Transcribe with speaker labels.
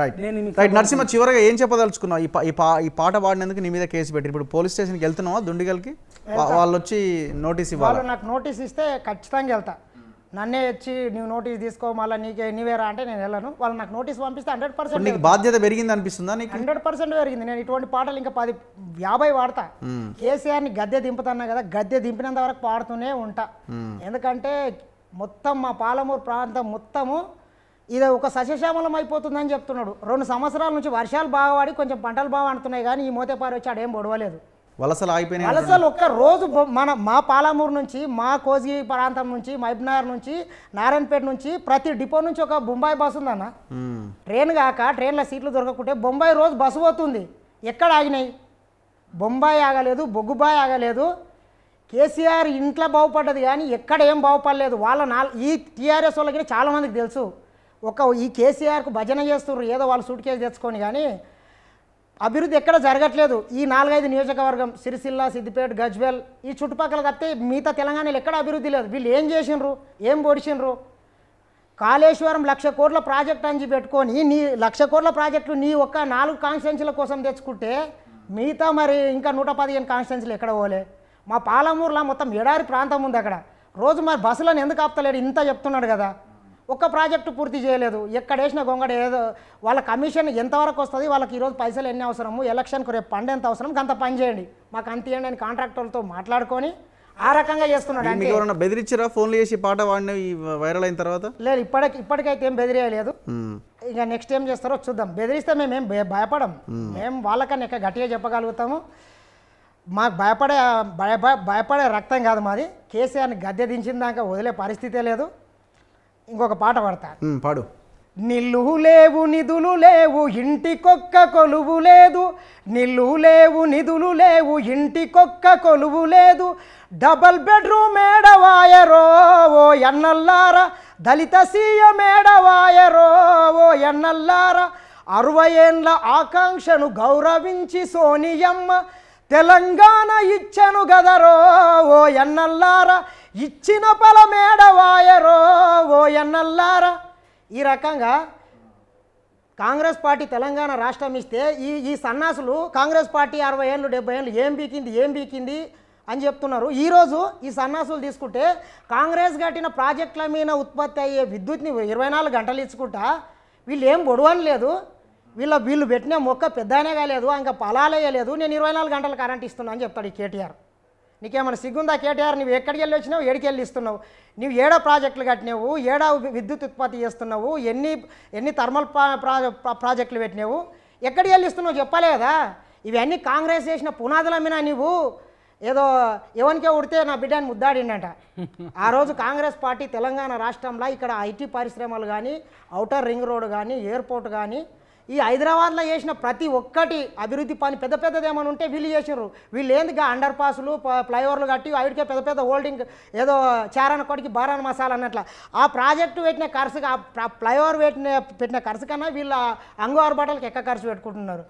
Speaker 1: right right Narasimha చివరగా ఏం చెప్పదలుచుకున్నావు ఈ ఈ పాట పాడినందుకు నీ మీద కేసు పెట్టి ఇప్పుడు పోలీస్ స్టేషన్కి వెళ్తున్నావా దుండిగల్కి వాళ్ళు వచ్చి నోటీస్ ఇవ్వాలి
Speaker 2: నాకు నోటీస్ ఇస్తే ఖచ్చితంగా వెళ్తా నన్నే వచ్చి నువ్వు నోటీస్ తీసుకో మళ్ళీ నీకే నీవేరా అంటే నేను వెళ్ళను వాళ్ళు నాకు నోటీస్ పంపిస్తే హండ్రెడ్ పర్సెంట్ నీకు బాధ్యత
Speaker 1: పెరిగింది అనిపిస్తుందా నీకు హండ్రెడ్
Speaker 2: పర్సెంట్ పెరిగింది నేను ఇటువంటి పాటలు ఇంకా పది యాభై వాడతా కేసీఆర్ని గద్దె దింపుతున్నా కదా గద్దె దింపినంత వరకు పాడుతూనే ఉంటా ఎందుకంటే మొత్తం మా పాలమూరు ప్రాంతం మొత్తము ఇది ఒక సస్యశ్యామలం అయిపోతుందని చెప్తున్నాడు రెండు సంవత్సరాల నుంచి వర్షాలు బాగా పడి కొంచెం పంటలు బాగా అంటున్నాయి కానీ ఈ మూతపారి వచ్చి ఆడేం పొడవలేదు
Speaker 1: వలసలు ఆగిపోయినాయి వలసలు
Speaker 2: ఒక్క రోజు మన మా పాలమూరు నుంచి మా కోజీ ప్రాంతం నుంచి మహబ్నగర్ నుంచి నారాయణపేట నుంచి ప్రతి డిపో నుంచి ఒక బొంబాయి బస్సు ఉందన్న ట్రైన్ కాక ట్రైన్లో సీట్లు దొరకకుంటే బొంబాయి రోజు బస్సు పోతుంది ఎక్కడ ఆగినాయి బొంబాయి ఆగలేదు బొగ్గుబాయి ఆగలేదు కేసీఆర్ ఇంట్లో బాగుపడ్డది కానీ ఎక్కడ ఏం బాగుపడలేదు వాళ్ళ నాలుగు ఈ టీఆర్ఎస్ వాళ్ళకి చాలామందికి తెలుసు ఒక ఈ కేసీఆర్కు భజన చేస్తున్నారు ఏదో వాళ్ళు సూట్ కేసు తెచ్చుకొని కానీ అభివృద్ధి ఎక్కడ జరగట్లేదు ఈ నాలుగైదు నియోజకవర్గం సిరిసిల్ల సిద్దిపేట గజ్వేల్ ఈ చుట్టుపక్కల తప్పితే మిగతా తెలంగాణలో ఎక్కడ అభివృద్ధి లేదు వీళ్ళు ఏం చేసినారు ఏం పొడిచినరు కాళేశ్వరం లక్ష కోట్ల ప్రాజెక్ట్ అని పెట్టుకొని నీ లక్ష కోట్ల ప్రాజెక్టులు నీ ఒక్క నాలుగు కాన్స్టెన్సీల కోసం తెచ్చుకుంటే మిగతా మరి ఇంకా నూట పదిహేను కాన్స్టెన్సీలు ఎక్కడ పోలే మా పాలమూరులో మొత్తం ఎడారి ప్రాంతం ఉంది అక్కడ రోజు మరి బస్సులను ఎందుకు ఆపుతలేడు ఇంత చెప్తున్నాడు కదా ఒక్క ప్రాజెక్టు పూర్తి చేయలేదు ఎక్కడ వేసిన గొంగడ ఏదో వాళ్ళ కమిషన్ ఎంతవరకు వస్తుంది వాళ్ళకి ఈరోజు పైసలు ఎన్ని అవసరము ఎలక్షన్కు రేపు పండు ఎంత అవసరం అంత పని చేయండి మాకు అంత ఇవ్వండి అని కాంట్రాక్టర్లతో మాట్లాడుకొని ఆ రకంగా చేస్తున్నాడు అంటే ఎవరైనా
Speaker 1: బెదిరించరా ఫోన్లు చేసి పాట వాడిని వైరల్ అయిన తర్వాత
Speaker 2: లేదు ఇప్పటికి ఇప్పటికైతే ఏం బెదిరేయలేదు ఇక నెక్స్ట్ ఏం చేస్తారో చూద్దాం బెదిరిస్తే ఏం భయపడం మేము వాళ్ళకన్నా ఇక గట్టిగా చెప్పగలుగుతాము మాకు భయపడే భయ భయపడే రక్తం కాదు మాది కేసీఆర్ని గద్దె దించిన దాకా వదిలే పరిస్థితే లేదు ఇంకొక పాట పాడతా పాడు నిల్లు లేవు నిధులు లేవు ఇంటికొక్క కొలువు లేదు నిల్లు లేవు నిధులు లేవు ఇంటికొక్క కొలువు లేదు డబల్ బెడ్రూమ్ మేడవాయరో ఓ ఎన్నల్లార దళిత సీయ మేడవాయరో ఓ ఎన్నల్లార అరవై ఏండ్ల ఆకాంక్షను గౌరవించి సోనియమ్మ తెలంగాణ ఇచ్చను గదరో ఓ ఎన్నల్లారా ఇచ్చిన పల వాయరో ఓ ఎన్నల్లారా ఈ రకంగా కాంగ్రెస్ పార్టీ తెలంగాణ రాష్ట్రం ఇస్తే ఈ ఈ సన్నాసులు కాంగ్రెస్ పార్టీ అరవై ఏళ్ళు డెబ్బై ఏళ్ళు ఏం బీకింది ఏం బీకింది అని చెప్తున్నారు ఈరోజు ఈ సన్నాసులు తీసుకుంటే కాంగ్రెస్ కట్టిన ప్రాజెక్టుల మీద ఉత్పత్తి అయ్యే విద్యుత్ని ఇరవై నాలుగు గంటలు ఇచ్చుకుంటా వీళ్ళు ఏం గొడవని లేదు వీళ్ళ వీళ్ళు పెట్టిన మొక్క పెద్దనే కాలేదు ఇంకా పొలాలయ్యలేదు నేను ఇరవై నాలుగు గంటలు కరెంట్ ఇస్తున్నా అని చెప్తాడు ఈ కేటీఆర్ నీకేమైనా సిగ్గుందా కేటీఆర్ నువ్వు ఎక్కడికి వెళ్ళి వచ్చినావు ఏడికి వెళ్ళి ఇస్తున్నావు నువ్వు ఏడో ప్రాజెక్టులు కట్టినావు ఏడో విద్యుత్ ఉత్పత్తి చేస్తున్నావు ఎన్ని ఎన్ని థర్మల్ ప్రాజెక్టులు పెట్టినావు ఎక్కడికి వెళ్ళి ఇస్తున్నావు చెప్పలేదా ఇవన్నీ కాంగ్రెస్ చేసిన పునాదులు అమ్మినా నువ్వు ఏదో ఎవరికే ఉడితే నా బిడ్డని ముద్దాడిండట ఆ రోజు కాంగ్రెస్ పార్టీ తెలంగాణ రాష్ట్రంలో ఇక్కడ ఐటీ పరిశ్రమలు కానీ ఔటర్ రింగ్ రోడ్ కానీ ఎయిర్పోర్ట్ కానీ ఈ హైదరాబాద్లో చేసిన ప్రతి ఒక్కటి అభివృద్ధి పని పెద్ద పెద్దది ఏమైనా ఉంటే వీళ్ళు చేసినారు వీళ్ళు ఏంది అండర్ పాసులు ఫ్లైఓవర్లు కట్టి ఆవిడకే పెద్ద పెద్ద హోల్డింగ్ ఏదో చారాన కొడికి బారాన మసాలా అన్నట్ల ఆ ప్రాజెక్టు పెట్టిన ఖర్చు ఆ ఫ్లైఓవర్ పెట్టిన పెట్టిన ఖర్చు కన్నా వీళ్ళు అంగవారు బట్టలకి ఎక్క ఖర్చు పెట్టుకుంటున్నారు